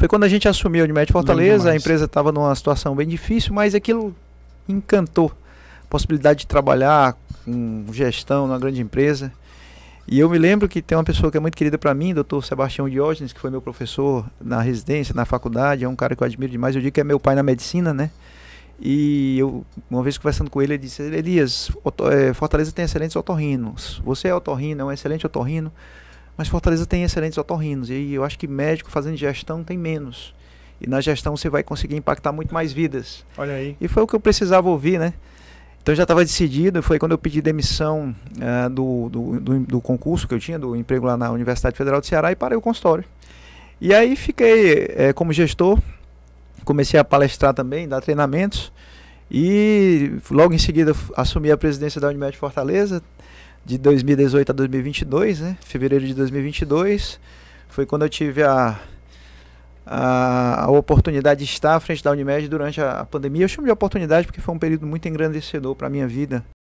Foi quando a gente assumiu a Unimed Fortaleza, a empresa estava numa situação bem difícil, mas aquilo encantou. A possibilidade de trabalhar com gestão numa grande empresa. E eu me lembro que tem uma pessoa que é muito querida para mim, doutor Sebastião Diógenes, que foi meu professor na residência, na faculdade, é um cara que eu admiro demais, eu digo que é meu pai na medicina, né? E eu, uma vez conversando com ele, ele disse, Elias, eh, Fortaleza tem excelentes otorrinos, você é otorrino, é um excelente otorrino, mas Fortaleza tem excelentes otorrinos e eu acho que médico fazendo gestão tem menos. E na gestão você vai conseguir impactar muito mais vidas. Olha aí. E foi o que eu precisava ouvir, né? Então já estava decidido, foi quando eu pedi demissão uh, do, do, do, do, concurso que eu tinha, do emprego lá na Universidade Federal do Ceará e parei o consultório. E aí fiquei é, como gestor, comecei a palestrar também, dar treinamentos e logo em seguida assumi a presidência da Unimed Fortaleza, de 2018 a 2022, né? Fevereiro de 2022 foi quando eu tive a, a, a, oportunidade de estar à frente da Unimed durante a, a pandemia. Eu chamo de oportunidade porque foi um período muito engrandecedor para a minha vida,